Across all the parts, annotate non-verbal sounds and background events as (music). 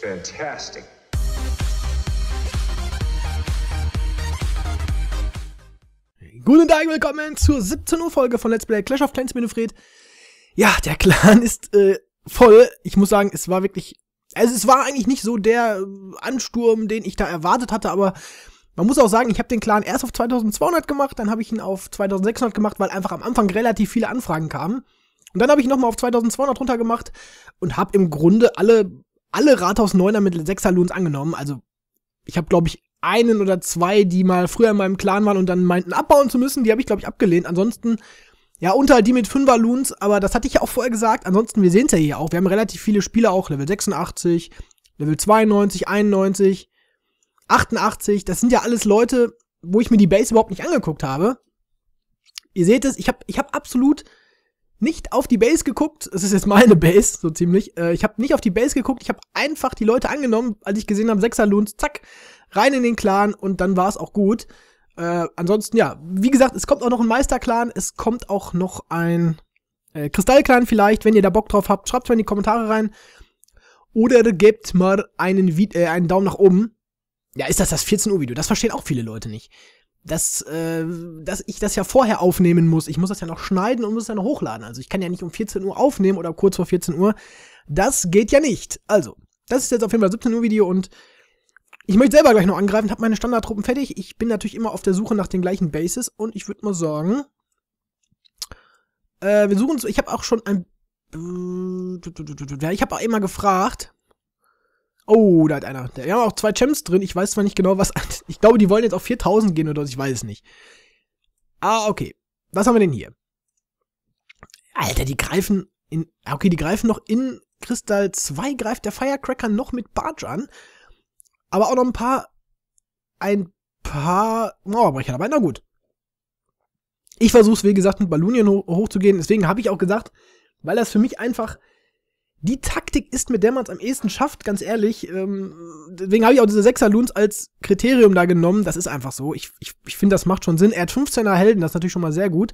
Fantastic. Guten Tag, willkommen zur 17 Uhr Folge von Let's Play Clash of Clans Minifred. Ja, der Clan ist äh, voll. Ich muss sagen, es war wirklich, also es war eigentlich nicht so der äh, Ansturm, den ich da erwartet hatte, aber man muss auch sagen, ich habe den Clan erst auf 2200 gemacht, dann habe ich ihn auf 2600 gemacht, weil einfach am Anfang relativ viele Anfragen kamen. Und dann habe ich ihn nochmal auf 2200 runtergemacht und habe im Grunde alle alle Rathaus 9er mit 6er Loons angenommen. Also ich habe, glaube ich, einen oder zwei, die mal früher in meinem Clan waren und dann meinten, abbauen zu müssen. Die habe ich, glaube ich, abgelehnt. Ansonsten, ja, unter die mit 5er Loons, aber das hatte ich ja auch vorher gesagt. Ansonsten, wir sehen es ja hier auch. Wir haben relativ viele Spieler auch, Level 86, Level 92, 91, 88. Das sind ja alles Leute, wo ich mir die Base überhaupt nicht angeguckt habe. Ihr seht es, ich habe ich hab absolut nicht auf die Base geguckt. Es ist jetzt meine (laughs) Base, so ziemlich. Äh, ich habe nicht auf die Base geguckt. Ich habe einfach die Leute angenommen, als ich gesehen habe, Sechser Loons, zack, rein in den Clan und dann war es auch gut. Äh, ansonsten, ja, wie gesagt, es kommt auch noch ein Meisterclan, es kommt auch noch ein äh, Kristallclan vielleicht, wenn ihr da Bock drauf habt, schreibt es mal in die Kommentare rein. Oder gebt mal einen, äh, einen Daumen nach oben. Ja, ist das das 14 Uhr Video? Das verstehen auch viele Leute nicht dass, äh, dass ich das ja vorher aufnehmen muss. Ich muss das ja noch schneiden und muss es dann hochladen. Also ich kann ja nicht um 14 Uhr aufnehmen oder kurz vor 14 Uhr. Das geht ja nicht. Also, das ist jetzt auf jeden Fall 17 Uhr Video und ich möchte selber gleich noch angreifen, habe meine Standardtruppen fertig. Ich bin natürlich immer auf der Suche nach den gleichen Bases und ich würde mal sagen, äh, wir suchen, uns, ich habe auch schon ein, ja, ich habe auch immer gefragt, Oh, da hat einer. Wir haben auch zwei Champs drin. Ich weiß zwar nicht genau, was. (laughs) Ich glaube, die wollen jetzt auf 4000 gehen oder so. Ich weiß es nicht. Ah, okay. Was haben wir denn hier? Alter, die greifen in. Ah, okay, die greifen noch in Kristall 2, greift der Firecracker noch mit Barge an. Aber auch noch ein paar. Ein paar Mauerbrecher oh, dabei. Na gut. Ich versuche es, wie gesagt, mit Ballonien ho hochzugehen. Deswegen habe ich auch gesagt, weil das für mich einfach die Taktik ist, mit der man es am ehesten schafft, ganz ehrlich. Ähm, deswegen habe ich auch diese 6er loons als Kriterium da genommen. Das ist einfach so. Ich, ich, ich finde, das macht schon Sinn. Er hat 15er Helden, das ist natürlich schon mal sehr gut.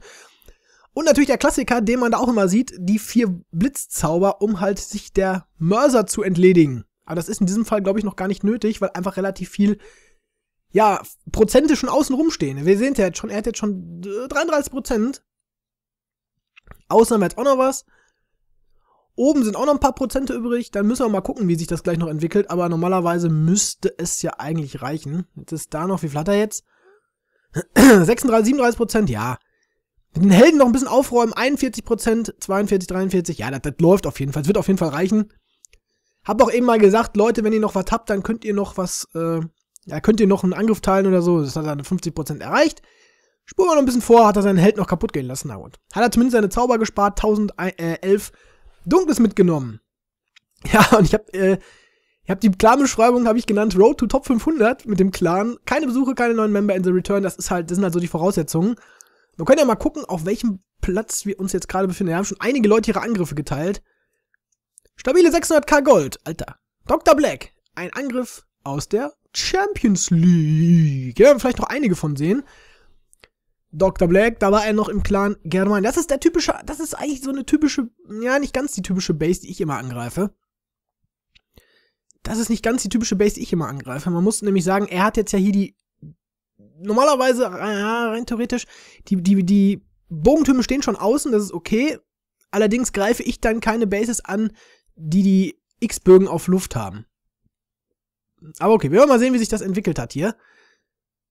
Und natürlich der Klassiker, den man da auch immer sieht, die vier Blitzzauber, um halt sich der Mörser zu entledigen. Aber das ist in diesem Fall, glaube ich, noch gar nicht nötig, weil einfach relativ viel, ja, Prozente schon außen rumstehen. Wir sehen ja jetzt schon, er hat jetzt schon 33 Prozent. Außer hat auch noch was. Oben sind auch noch ein paar Prozente übrig. Dann müssen wir mal gucken, wie sich das gleich noch entwickelt. Aber normalerweise müsste es ja eigentlich reichen. Jetzt ist da noch, wie viel hat er jetzt? 36, (clears throat) 37 Prozent, ja. Mit den Helden noch ein bisschen aufräumen. 41 Prozent, 42, 43. Ja, das, das läuft auf jeden Fall. Es wird auf jeden Fall reichen. Hab auch eben mal gesagt, Leute, wenn ihr noch was habt, dann könnt ihr noch was, äh, ja, könnt ihr noch einen Angriff teilen oder so. Das hat er 50% erreicht. Spuren wir noch ein bisschen vor, hat er seinen Held noch kaputt gehen lassen. Na gut. Hat er zumindest seine Zauber gespart, 1011 Dunkles mitgenommen. Ja, und ich habe äh, ich habe die Clan-Beschreibung habe ich genannt Road to Top 500 mit dem Clan. Keine Besuche, keine neuen Member in the Return. Das ist halt, das sind halt so die Voraussetzungen. Wir können ja mal gucken, auf welchem Platz wir uns jetzt gerade befinden. Wir haben schon einige Leute ihre Angriffe geteilt. Stabile 600k Gold, Alter. Dr. Black, ein Angriff aus der Champions League. Ja, wir vielleicht noch einige von sehen. Dr. Black, da war er noch im Clan Germain. Das ist der typische, das ist eigentlich so eine typische, ja, nicht ganz die typische Base, die ich immer angreife. Das ist nicht ganz die typische Base, die ich immer angreife. Man muss nämlich sagen, er hat jetzt ja hier die, normalerweise, ah, ja, rein theoretisch, die, die, die Bogentürme stehen schon außen, das ist okay. Allerdings greife ich dann keine Bases an, die die X-Bögen auf Luft haben. Aber okay, wir wollen mal sehen, wie sich das entwickelt hat hier.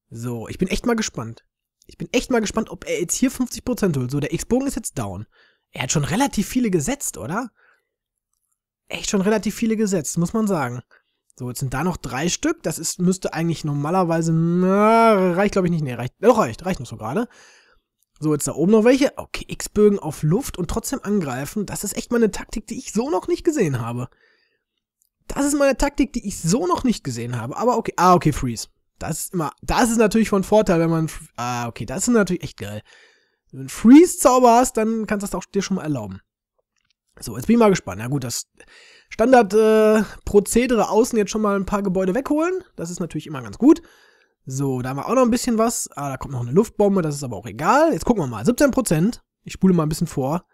So, ich bin echt mal gespannt. Ich bin echt mal gespannt, ob er jetzt hier 50% holt. So, der X-Bogen ist jetzt down. Er hat schon relativ viele gesetzt, oder? Echt schon relativ viele gesetzt, muss man sagen. So, jetzt sind da noch drei Stück. Das ist, müsste eigentlich normalerweise. Na, reicht, glaube ich, nicht. Nee, reicht. Doch, reicht. Reicht noch so gerade. So, jetzt da oben noch welche. Okay, X-Bögen auf Luft und trotzdem angreifen. Das ist echt mal eine Taktik, die ich so noch nicht gesehen habe. Das ist mal eine Taktik, die ich so noch nicht gesehen habe. Aber okay. Ah, okay, Freeze. Das ist immer, das ist natürlich von Vorteil, wenn man, ah, okay, das ist natürlich echt geil. Wenn du einen Freeze-Zauber hast, dann kannst du das auch dir schon mal erlauben. So, jetzt bin ich mal gespannt. Na gut, das Standard-Prozedere äh, außen jetzt schon mal ein paar Gebäude wegholen. Das ist natürlich immer ganz gut. So, da haben wir auch noch ein bisschen was. Ah, da kommt noch eine Luftbombe, das ist aber auch egal. Jetzt gucken wir mal. 17%. Ich spule mal ein bisschen vor.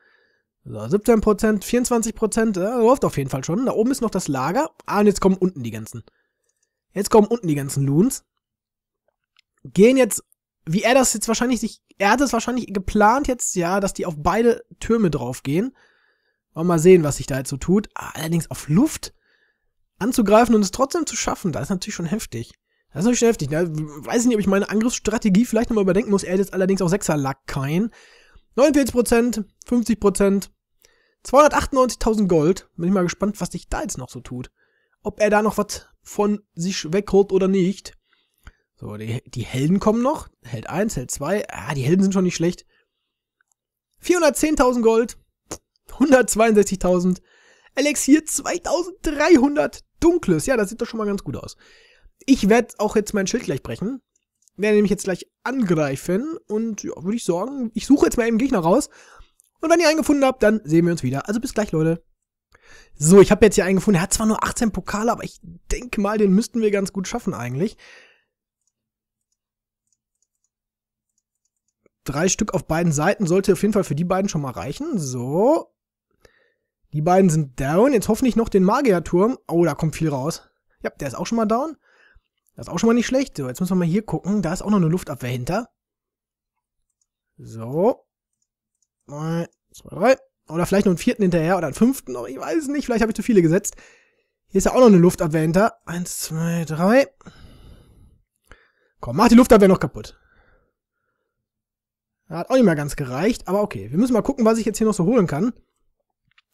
So, 17%, 24%, äh, läuft auf jeden Fall schon. Da oben ist noch das Lager. Ah, und jetzt kommen unten die ganzen. Jetzt kommen unten die ganzen Loons gehen jetzt, wie er das jetzt wahrscheinlich sich, er hat es wahrscheinlich geplant jetzt ja, dass die auf beide Türme draufgehen. Wollen mal sehen, was sich da jetzt so tut. Allerdings auf Luft anzugreifen und es trotzdem zu schaffen, das ist natürlich schon heftig. Das ist natürlich schon heftig. Ne? Weiß nicht, ob ich meine Angriffsstrategie vielleicht nochmal überdenken muss. Er hat jetzt allerdings auch 6er Lack kein. 49%, 50%, 298.000 Gold. Bin ich mal gespannt, was sich da jetzt noch so tut. Ob er da noch was von sich wegholt oder nicht. So, die, die Helden kommen noch. Held 1, Held 2. Ah, die Helden sind schon nicht schlecht. 410.000 Gold. 162.000. Elixier 2300. Dunkles. Ja, das sieht doch schon mal ganz gut aus. Ich werde auch jetzt mein Schild gleich brechen. Werde nämlich jetzt gleich angreifen. Und ja, würde ich sagen, ich suche jetzt mal eben Gegner raus. Und wenn ihr einen gefunden habt, dann sehen wir uns wieder. Also bis gleich, Leute. So, ich habe jetzt hier einen gefunden. Er hat zwar nur 18 Pokale, aber ich denke mal, den müssten wir ganz gut schaffen eigentlich. drei Stück auf beiden Seiten sollte auf jeden Fall für die beiden schon mal reichen. So. Die beiden sind down. Jetzt hoffentlich noch den Magierturm. Oh, da kommt viel raus. Ja, der ist auch schon mal down. Das ist auch schon mal nicht schlecht. So, jetzt müssen wir mal hier gucken. Da ist auch noch eine Luftabwehr hinter. So. Nein. Zwei, drei. Oder vielleicht noch einen vierten hinterher oder einen fünften. Oh, ich weiß nicht. Vielleicht habe ich zu viele gesetzt. Hier ist ja auch noch eine Luftabwehr hinter. Eins, zwei, drei. Komm, mach die Luftabwehr noch kaputt. Hat auch nicht mehr ganz gereicht, aber okay. Wir müssen mal gucken, was ich jetzt hier noch so holen kann.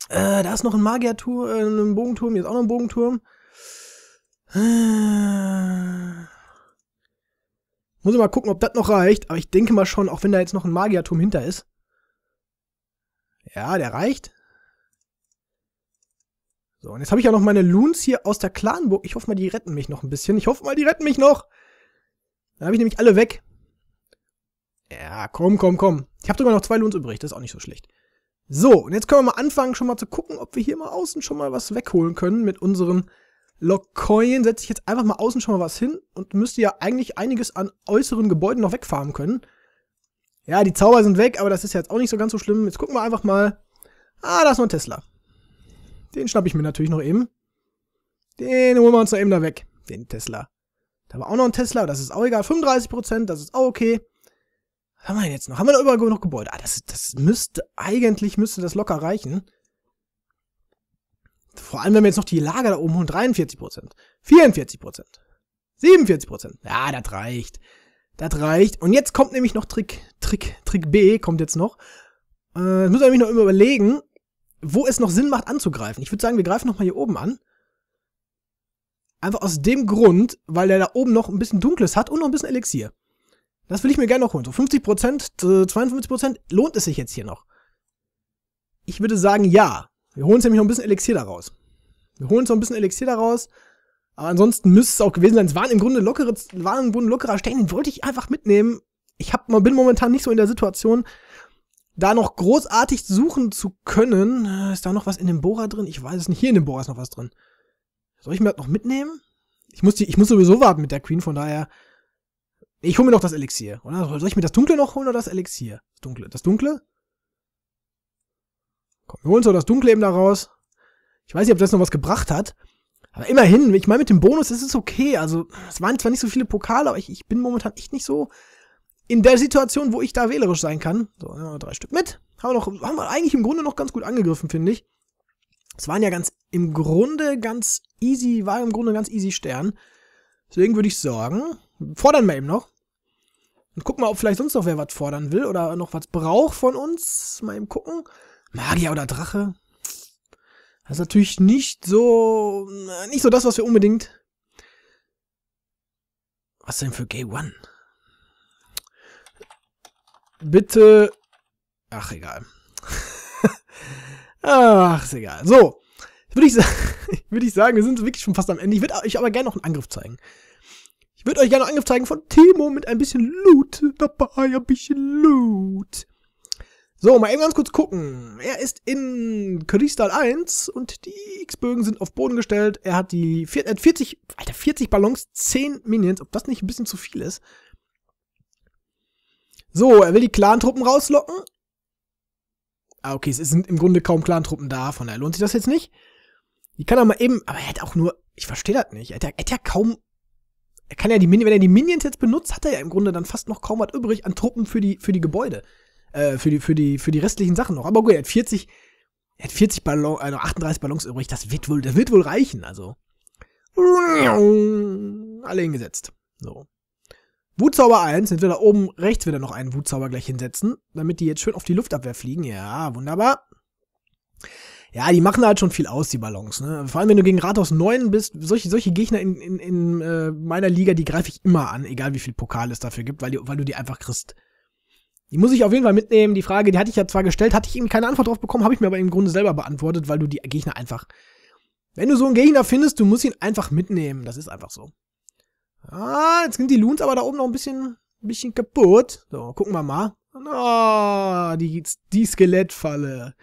Äh, da ist noch ein Magierturm, äh, ein Bogenturm, hier ist auch noch ein Bogenturm. Äh, muss ich mal gucken, ob das noch reicht, aber ich denke mal schon, auch wenn da jetzt noch ein Magierturm hinter ist. Ja, der reicht. So, und jetzt habe ich ja noch meine Loons hier aus der Clanburg. Ich hoffe mal, die retten mich noch ein bisschen. Ich hoffe mal, die retten mich noch. Dann habe ich nämlich alle weg. Ja, komm, komm, komm. Ich habe sogar noch zwei Loons übrig, das ist auch nicht so schlecht. So, und jetzt können wir mal anfangen, schon mal zu gucken, ob wir hier mal außen schon mal was wegholen können mit unserem Lockcoin. Setze ich jetzt einfach mal außen schon mal was hin und müsste ja eigentlich einiges an äußeren Gebäuden noch wegfarmen können. Ja, die Zauber sind weg, aber das ist ja jetzt auch nicht so ganz so schlimm. Jetzt gucken wir einfach mal. Ah, da ist noch ein Tesla. Den schnapp ich mir natürlich noch eben. Den holen wir uns noch eben da weg. Den Tesla. Da war auch noch ein Tesla, das ist auch egal. 35%, das ist auch okay. Was haben wir denn jetzt noch? Haben wir da überall noch Gebäude? Ah, das, das müsste, eigentlich müsste das locker reichen. Vor allem, wenn wir jetzt noch die Lager da oben holen. 43 44 47 Ja, das reicht. Das reicht. Und jetzt kommt nämlich noch Trick, Trick, Trick B kommt jetzt noch. Äh, müssen wir nämlich noch immer überlegen, wo es noch Sinn macht anzugreifen. Ich würde sagen, wir greifen nochmal hier oben an. Einfach aus dem Grund, weil der da oben noch ein bisschen Dunkles hat und noch ein bisschen Elixier. Das will ich mir gerne noch holen. So 50 52 äh, lohnt es sich jetzt hier noch? Ich würde sagen, ja. Wir holen uns nämlich noch ein bisschen Elixier daraus. Wir holen uns noch ein bisschen Elixier daraus. Aber ansonsten müsste es auch gewesen sein. Es waren im Grunde lockere, waren im Grunde lockerer Stellen. den wollte ich einfach mitnehmen. Ich hab, bin momentan nicht so in der Situation, da noch großartig suchen zu können. Äh, ist da noch was in dem Bohrer drin? Ich weiß es nicht. Hier in dem Bohrer ist noch was drin. Soll ich mir das noch mitnehmen? Ich muss, die, ich muss sowieso warten mit der Queen, von daher ich hole mir noch das Elixier, oder? Soll ich mir das Dunkle noch holen oder das Elixier? Das Dunkle. Das Dunkle? Komm, wir holen so das Dunkle eben da raus. Ich weiß nicht, ob das noch was gebracht hat. Aber immerhin, ich meine, mit dem Bonus ist es okay. Also, es waren zwar nicht so viele Pokale, aber ich, ich bin momentan echt nicht so in der Situation, wo ich da wählerisch sein kann. So, wir drei Stück mit. Haben wir, noch, haben wir eigentlich im Grunde noch ganz gut angegriffen, finde ich. Es waren ja ganz, im Grunde ganz easy, war im Grunde ganz easy Stern. Deswegen würde ich sagen, fordern wir eben noch. Und guck mal, ob vielleicht sonst noch wer was fordern will oder noch was braucht von uns. Mal eben gucken. Magier oder Drache. Das ist natürlich nicht so, äh, nicht so das, was wir unbedingt. Was denn für Gay One? Bitte. Ach, egal. (laughs) Ach, ist egal. So. Würde ich, (laughs) würde ich sagen, wir sind wirklich schon fast am Ende. Ich würde euch aber gerne noch einen Angriff zeigen würde euch gerne Angriff zeigen von Timo mit ein bisschen Loot dabei, ein bisschen Loot. So, mal eben ganz kurz gucken. Er ist in Crystal 1 und die X-Bögen sind auf Boden gestellt. Er hat die 40, äh, Alter, 40 Ballons, 10 Minions, ob das nicht ein bisschen zu viel ist. So, er will die Clan-Truppen rauslocken. Ah, okay, es sind im Grunde kaum Clan-Truppen da, von daher lohnt sich das jetzt nicht. Ich kann er mal eben, aber er hat auch nur, ich verstehe das nicht, er hat, ja, er hat ja kaum er kann ja die Minions, wenn er die Minions jetzt benutzt, hat er ja im Grunde dann fast noch kaum was übrig an Truppen für die, für die Gebäude. Äh, für die, für die, für die restlichen Sachen noch. Aber gut, er hat 40, er hat 40 Ballons, also 38 Ballons übrig. Das wird wohl, das wird wohl reichen, also. Alle hingesetzt. So. Wutzauber 1, jetzt wird er oben rechts wieder noch einen Wutzauber gleich hinsetzen, damit die jetzt schön auf die Luftabwehr fliegen. Ja, wunderbar ja, die machen halt schon viel aus, die Ballons. Ne? Vor allem, wenn du gegen Rathaus 9 bist, solche, solche Gegner in, in, in äh, meiner Liga, die greife ich immer an, egal wie viel Pokal es dafür gibt, weil, die, weil du die einfach kriegst. Die muss ich auf jeden Fall mitnehmen. Die Frage, die hatte ich ja zwar gestellt, hatte ich eben keine Antwort drauf bekommen, habe ich mir aber im Grunde selber beantwortet, weil du die Gegner einfach. Wenn du so einen Gegner findest, du musst ihn einfach mitnehmen. Das ist einfach so. Ah, jetzt sind die Loons aber da oben noch ein bisschen, ein bisschen kaputt. So, gucken wir mal. Ah, oh, die, die Skelettfalle.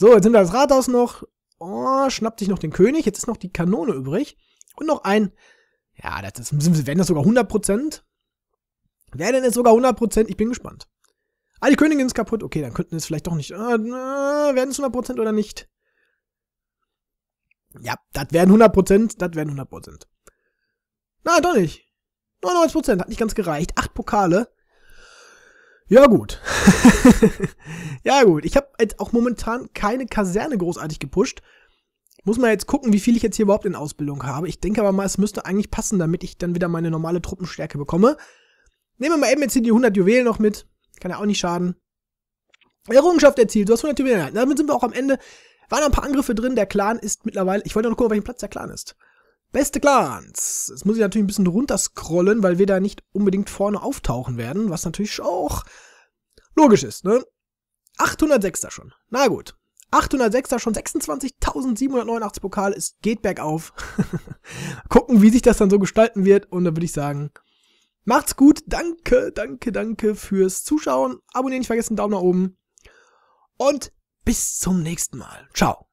So, jetzt nimmt er das Rathaus noch. Oh, schnappt sich noch den König. Jetzt ist noch die Kanone übrig. Und noch ein. Ja, das ist, werden das sogar 100%. Werden es sogar 100%? Ich bin gespannt. Ah, die Königin ist kaputt. Okay, dann könnten es vielleicht doch nicht. Äh, äh werden es 100% oder nicht? Ja, das werden 100%. Das werden 100%. Nein, doch nicht. 99% hat nicht ganz gereicht. Acht Pokale. Ja gut. (laughs) ja gut. Ich habe jetzt auch momentan keine Kaserne großartig gepusht. Muss man jetzt gucken, wie viel ich jetzt hier überhaupt in Ausbildung habe. Ich denke aber mal, es müsste eigentlich passen, damit ich dann wieder meine normale Truppenstärke bekomme. Nehmen wir mal eben jetzt hier die 100 Juwelen noch mit. Kann ja auch nicht schaden. Errungenschaft erzielt. Du hast 100 Juwelen erhalten. Damit sind wir auch am Ende. Waren ein paar Angriffe drin. Der Clan ist mittlerweile... Ich wollte noch gucken, auf welchem Platz der Clan ist. Beste Clans. Jetzt muss ich natürlich ein bisschen runterscrollen, weil wir da nicht unbedingt vorne auftauchen werden, was natürlich auch logisch ist, ne? 806 er schon. Na gut. 806 er schon 26.789 Pokal, Es geht bergauf. (laughs) Gucken, wie sich das dann so gestalten wird. Und dann würde ich sagen, macht's gut. Danke, danke, danke fürs Zuschauen. Abonnieren nicht vergessen, Daumen nach oben. Und bis zum nächsten Mal. Ciao.